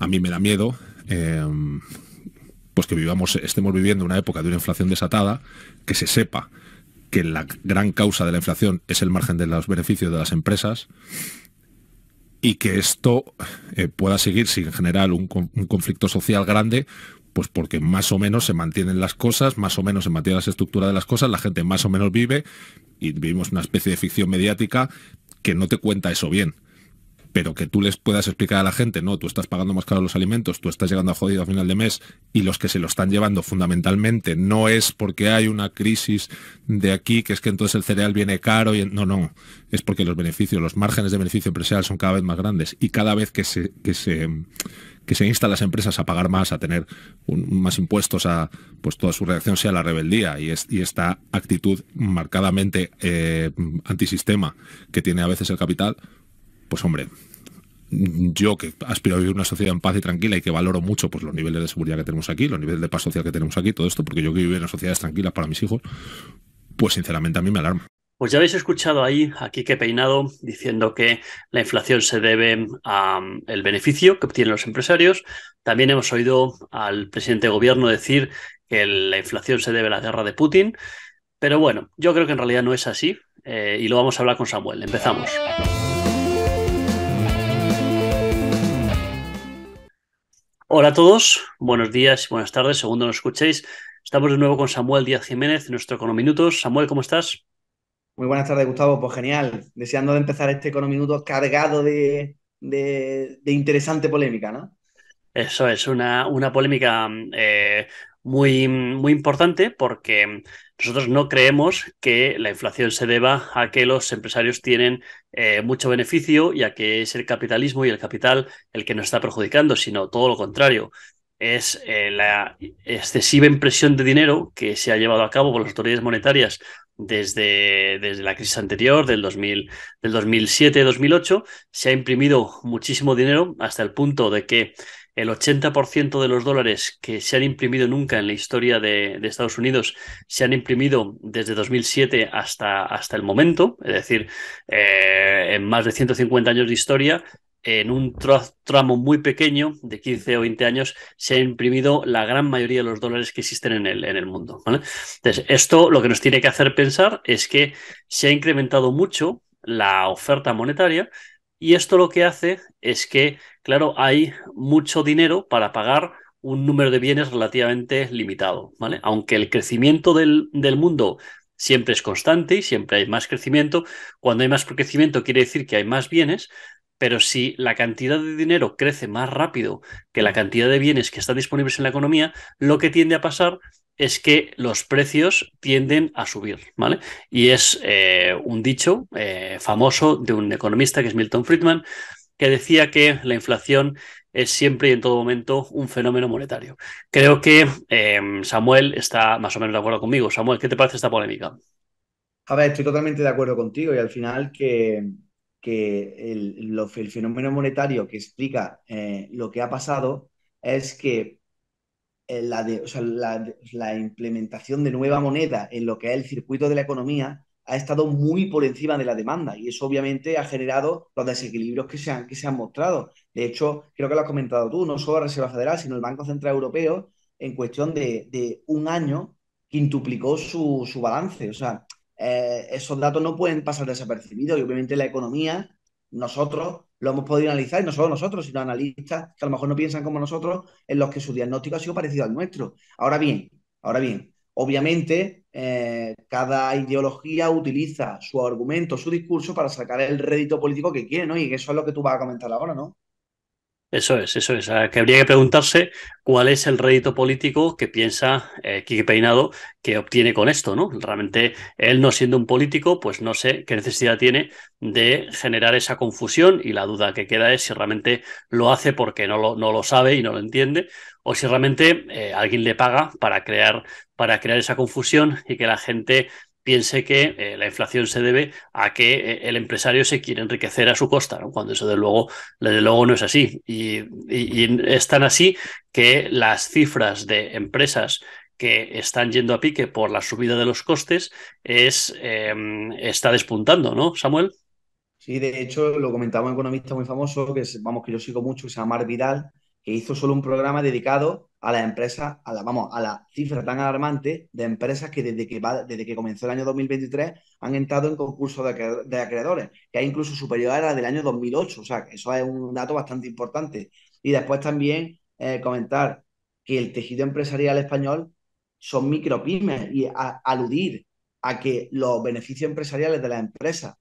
a mí me da miedo. Em, pues que vivamos, estemos viviendo una época de una inflación desatada, que se sepa que la gran causa de la inflación es el margen de los beneficios de las empresas y que esto eh, pueda seguir sin generar un, un, conflicto social grande, pues porque más o menos se mantienen las cosas, más o menos se mantiene la estructura de las cosas, la gente más o menos vive y vivimos una especie de ficción mediática que no te cuenta eso bien pero que tú les puedas explicar a la gente, no, tú estás pagando más caro los alimentos, tú estás llegando a jodido a final de mes y los que se lo están llevando fundamentalmente no es porque hay una crisis de aquí, que es que entonces el cereal viene caro y no, no, es porque los beneficios, los márgenes de beneficio empresarial son cada vez más grandes y cada vez que se, que se que se insta las empresas a pagar más, a tener más impuestos, a pues toda su reacción sea la rebeldía y, esta actitud marcadamente eh, antisistema que tiene a veces el capital, pues hombre, yo que aspiro a vivir una sociedad en paz y tranquila y que valoro mucho pues los niveles de seguridad que tenemos aquí, los niveles de paz social que tenemos aquí, todo esto, porque yo que vivir en sociedades tranquilas para mis hijos, pues sinceramente a mí me alarma. Pues ya habéis escuchado ahí a Quique Peinado diciendo que la inflación se debe al mm, beneficio que obtienen los empresarios. También hemos oído al presidente de gobierno decir que la inflación se debe a la guerra de Putin. Pero bueno, yo creo que en realidad no es así eh, y lo vamos a hablar con Samuel. Empezamos. Hola a todos, buenos días y buenas tardes, segundo nos escuchéis. Estamos de nuevo con Samuel Díaz Jiménez, nuestro Econominutos. Samuel, ¿cómo estás? Muy buenas tardes, Gustavo. Pues genial, deseando de empezar este Econominutos cargado de, interesante polémica, ¿no? Eso es, una, una polémica eh, muy, muy importante porque nosotros no creemos que la inflación se deba a que los empresarios tienen eh, mucho beneficio y a que es el capitalismo y el capital el que nos está perjudicando, sino todo lo contrario. Es eh, la excesiva impresión de dinero que se ha llevado a cabo por las autoridades monetarias desde, desde, la crisis anterior, del, 2000, del 2007-2008, se ha imprimido muchísimo dinero hasta el punto de que el 80% de los dólares que se han imprimido nunca en la historia de, Estados Unidos se han imprimido desde 2007 hasta, hasta el momento, es decir, eh, en más de 150 años de historia, en un tramo muy pequeño de 15 o 20 años se ha imprimido la gran mayoría de los dólares que existen en el, en el mundo. Entonces, esto lo que nos tiene que hacer pensar es que se ha incrementado mucho la oferta monetaria, y esto lo que hace es que, claro, hay mucho dinero para pagar un número de bienes relativamente limitado, ¿vale? Aunque el crecimiento del, del, mundo siempre es constante y siempre hay más crecimiento, cuando hay más crecimiento quiere decir que hay más bienes, pero si la cantidad de dinero crece más rápido que la mm. cantidad de bienes que están disponibles en la economía, lo que tiende a pasar es que los precios tienden a subir, ¿vale? Y es eh, un dicho eh, famoso de un economista que es Milton Friedman, que decía que la inflación es siempre y en todo momento un fenómeno monetario. Creo que em, Samuel está más o menos de acuerdo conmigo. Samuel, ¿qué te parece esta polémica? A ver, estoy totalmente de acuerdo contigo y al final que, que el, fenómeno monetario que explica eh, lo que ha pasado es que eh, la, o sea, la, implementación de nueva moneda en lo que es el circuito de la economía ha estado muy por encima de la demanda y eso obviamente ha generado los desequilibrios que se han, que se mostrado. De hecho, creo que lo has comentado tú, no solo la Reserva Federal, sino el Banco Central Europeo en cuestión de, un año quintuplicó su, su balance. O sea, eh, esos datos no pueden pasar desapercibidos y obviamente la economía nosotros lo hemos podido analizar, y no solo nosotros, sino analistas que a lo mejor no piensan como nosotros, en los que su diagnóstico ha sido parecido al nuestro. Ahora bien, ahora bien, obviamente eh, cada ideología utiliza su argumento, su discurso para sacar el rédito político que quiere, ¿no? Y eso es lo que tú vas a comentar ahora, ¿no? Eso es, eso es. Ah, que habría que preguntarse cuál es el rédito político que piensa eh, Peinado que obtiene con esto, ¿no? Realmente él no siendo un político, pues no sé qué necesidad tiene de generar esa confusión y la duda que queda es si realmente lo hace porque no lo, no lo sabe y no lo entiende o si realmente eh, alguien le paga para crear, para crear esa confusión y que la gente piense que eh, la inflación se debe a que eh, el empresario se quiere enriquecer a su costa, cuando eso de luego, desde luego no es así. Y, es tan así que las cifras de empresas que están yendo a pique por la subida de los costes es, em, está despuntando, ¿no, Samuel? Sí, de hecho lo comentaba un economista muy famoso, que vamos, que yo sigo mucho, que se llama Mar Vidal, que hizo solo un programa dedicado a las empresas, a la, vamos, a la cifra tan alarmante de empresas que desde que, va, desde que comenzó el año 2023 han entrado en concurso de, acreedores, que hay incluso superior a la del año 2008, o sea, eso es un dato bastante importante. Y después también eh, comentar que el tejido empresarial español son micropymes y aludir a que los beneficios empresariales de las empresas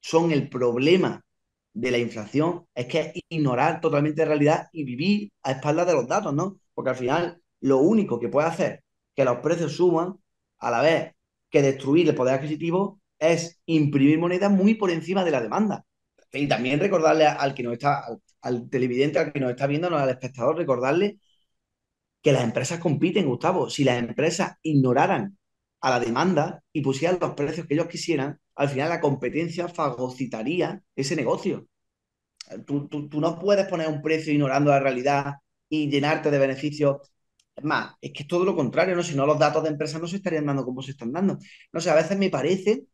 son el problema de la inflación, es que es ignorar totalmente la realidad y vivir a espaldas de los datos, ¿no? porque al final lo único que puede hacer que los precios suban, a la vez que destruir el poder adquisitivo, es imprimir moneda muy por encima de la demanda. Y también recordarle al que nos está, al, televidente, al que nos está viendo, al espectador, recordarle que las empresas compiten, Gustavo. Si las empresas ignoraran a la demanda y pusieran los precios que ellos quisieran, al final la competencia fagocitaría ese negocio. tú, no puedes poner un precio ignorando la realidad y llenarte de beneficios. más, es que es todo lo contrario, ¿no? Si no, los datos de empresas no se estarían dando como se están dando. No sé, a veces me parece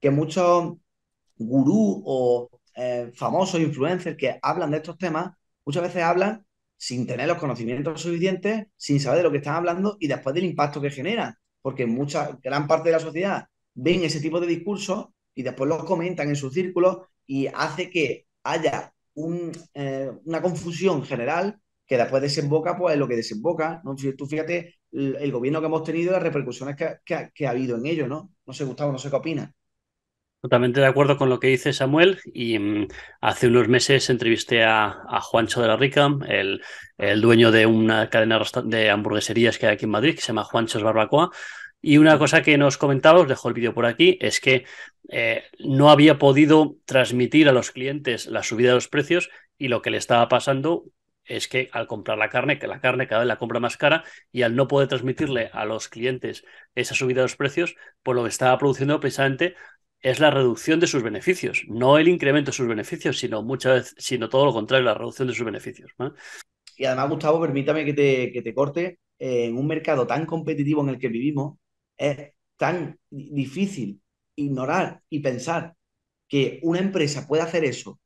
que muchos gurús o eh, famosos influencers que hablan de estos temas, muchas veces hablan sin tener los conocimientos suficientes, sin saber de lo que están hablando y después del impacto que generan. Porque mucha, gran parte de la sociedad ven ese tipo de discursos y después los comentan en sus círculos y hace que haya eh, una confusión general que después desemboca pues, lo que desemboca. ¿no? Tú fíjate el, gobierno que hemos tenido, las repercusiones que, ha habido en ello, ¿no? No sé, Gustavo, no sé qué opinas. Totalmente de acuerdo con lo que dice Samuel y mm, hace unos meses entrevisté a, Juancho de la Rica, el, dueño de una cadena de hamburgueserías que hay aquí en Madrid que se llama Juancho's Barbacoa y una cosa que nos comentaba, os dejo el vídeo por aquí, es que eh, no había podido transmitir a los clientes la subida de los precios y lo que le estaba pasando es que al comprar la carne, que la carne cada vez la compra más cara y al no poder transmitirle a los clientes esa subida de los precios, pues lo que está produciendo precisamente es la reducción de sus beneficios, no el incremento de sus beneficios, sino muchas veces, sino todo lo contrario, la reducción de sus beneficios. Y además, Gustavo, permítame que te, que te corte, en un mercado tan competitivo en el que vivimos, es tan difícil ignorar y pensar que una empresa puede hacer eso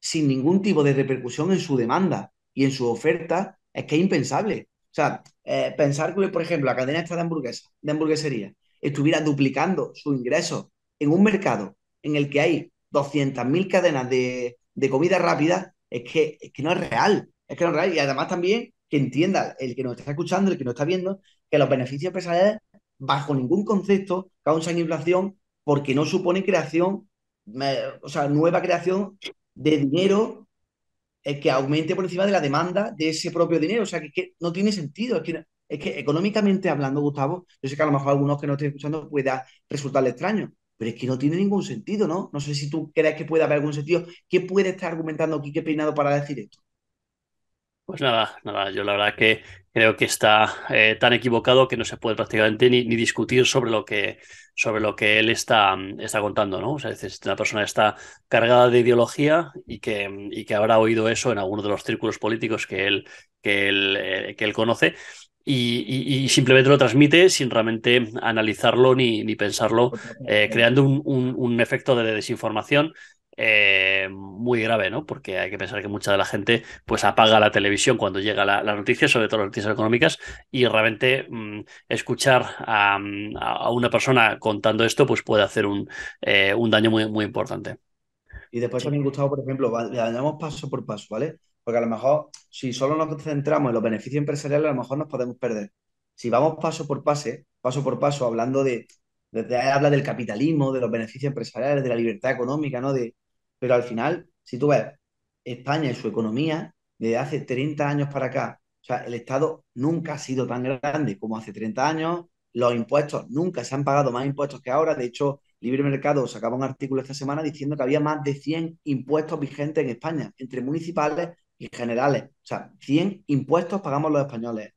sin ningún tipo de repercusión en su demanda y en su oferta, es que es impensable. O sea, eh, pensar que, por ejemplo, la cadena esta de de hamburguesería, estuviera duplicando su ingreso en un mercado en el que hay 200.000 cadenas de, comida rápida, es que, que no es real. Es que no es real. Y además también que entienda el que nos está escuchando, el que nos está viendo, que los beneficios empresariales, bajo ningún concepto, causan inflación porque no supone creación, eh, o sea, nueva creación de dinero es que aumente por encima de la demanda de ese propio dinero. O sea, que, no tiene sentido. Es que, económicamente hablando, Gustavo, yo sé que a lo mejor algunos que no estén escuchando pueda resultarle extraño, pero es que no tiene ningún sentido, ¿no? No sé si tú crees que puede haber algún sentido. ¿Qué puede estar argumentando Quique Peinado para decir esto? Pues nada, nada, yo la verdad que creo que está eh, tan equivocado que no se puede prácticamente ni, discutir sobre lo que, sobre lo que él está, está contando, ¿no? O sea, es una persona que está cargada de ideología y que, y que habrá oído eso en alguno de los círculos políticos que él, que él, eh, que él conoce. Y, simplemente lo transmite sin realmente analizarlo ni, ni pensarlo, eh, creando un, efecto de desinformación eh, muy grave, ¿no? Porque hay que pensar que mucha de la gente pues apaga la televisión cuando llega la, noticia, sobre todo las noticias económicas, y realmente mm, escuchar mm, a, una persona contando esto pues puede hacer un, eh, daño muy, importante. Y después también, Gustavo, por ejemplo, le damos paso por paso, ¿vale? Porque a lo mejor, si solo nos centramos en los beneficios empresariales, a lo mejor nos podemos perder. Si vamos paso por pase, paso por paso, hablando de, desde habla del capitalismo, de los beneficios empresariales, de la libertad económica, ¿no? De, pero al final, si tú ves España y su economía, desde hace 30 años para acá, o sea, el Estado nunca ha sido tan grande como hace 30 años, los impuestos nunca se han pagado más impuestos que ahora, de hecho, Libre Mercado sacaba un artículo esta semana diciendo que había más de 100 impuestos vigentes en España, entre municipales y generales. O sea, 100 impuestos pagamos los españoles.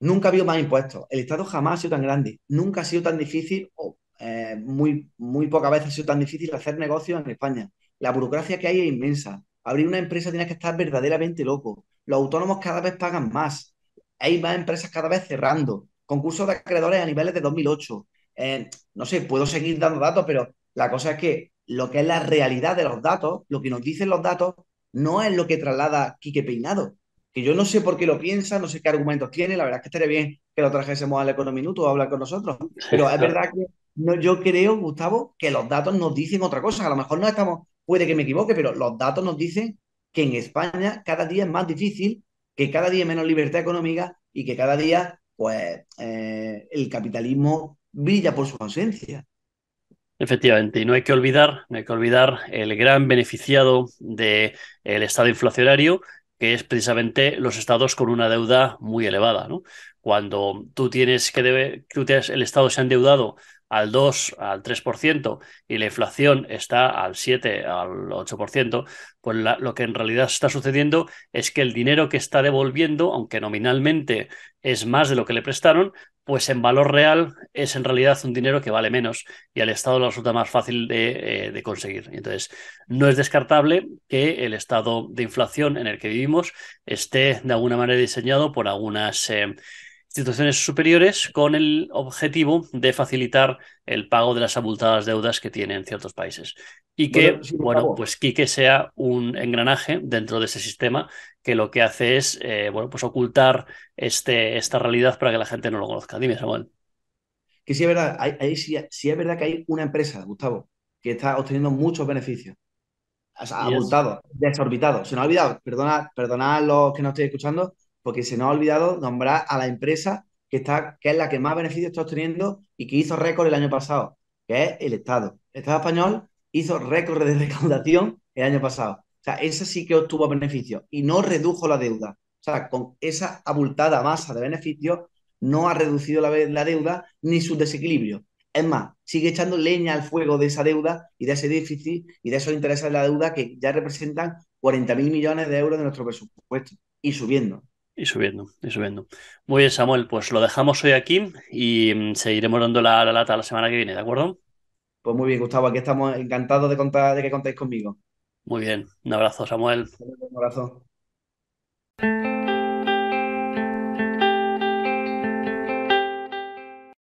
Nunca ha habido más impuestos. El Estado jamás ha sido tan grande. Nunca ha sido tan difícil eh, muy, muy pocas veces ha sido tan difícil hacer negocios en España. La burocracia que hay es inmensa. Abrir una empresa tiene que estar verdaderamente loco. Los autónomos cada vez pagan más. Hay más empresas cada vez cerrando. Concursos de acreedores a niveles de 2008. Eh, no sé, puedo seguir dando datos, pero la cosa es que lo que es la realidad de los datos, lo que nos dicen los datos, no es lo que traslada Quique Peinado. Que yo no sé por qué lo piensa, no sé qué argumentos tiene. La verdad es que estaría bien que lo trajésemos al Econominuto a hablar con nosotros. Pero es verdad que no, yo creo, Gustavo, que los datos nos dicen otra cosa. A lo mejor no estamos, puede que me equivoque, pero los datos nos dicen que en España cada día es más difícil, que cada día menos libertad económica y que cada día, pues, eh, el capitalismo brilla por su ausencia. Efectivamente, y no hay que olvidar, no hay que olvidar el gran beneficiado del estado inflacionario, que es precisamente los estados con una deuda muy elevada. ¿no? Cuando tú tienes que debe, tú el estado se ha endeudado al 2, al 3% y la inflación está al 7, al 8%, pues lo que en realidad está sucediendo es que el dinero que está devolviendo, aunque nominalmente es más de lo que le prestaron, pues en valor real es en realidad un dinero que vale menos y al Estado le resulta más fácil eh, de, conseguir. Entonces, no es descartable que el estado de inflación en el que vivimos esté de alguna manera diseñado por algunas... Eh, instituciones superiores con el objetivo de facilitar el pago de las abultadas deudas que tienen ciertos países. Y que, bueno, pues Quique sea un engranaje dentro de ese sistema que lo que hace es, eh, bueno, pues ocultar este, esta realidad para que la gente no lo conozca. Dime, Samuel. Que sí es verdad, hay, sí, es verdad que hay una empresa, Gustavo, que está obteniendo muchos beneficios. O sea, abultados, Se nos ha olvidado, perdonad perdona los que no estoy escuchando, porque se nos ha olvidado nombrar a la empresa que, está, que es la que más beneficios está obteniendo y que hizo récord el año pasado, que es el Estado. El Estado español hizo récord de recaudación el año pasado. O sea, esa sí que obtuvo beneficios y no redujo la deuda. O sea, con esa abultada masa de beneficios no ha reducido la, deuda ni su desequilibrio. Es más, sigue echando leña al fuego de esa deuda y de ese déficit y de esos intereses de la deuda que ya representan 40.000 millones de euros de nuestro presupuesto y subiendo. Y subiendo, y subiendo. Muy bien, Samuel, pues lo dejamos hoy aquí y mm, seguiremos dando la, lata la semana que viene, ¿de acuerdo? Pues muy bien, Gustavo, aquí estamos encantados de contar, de que contéis conmigo. Muy bien, un abrazo, Samuel. Un abrazo.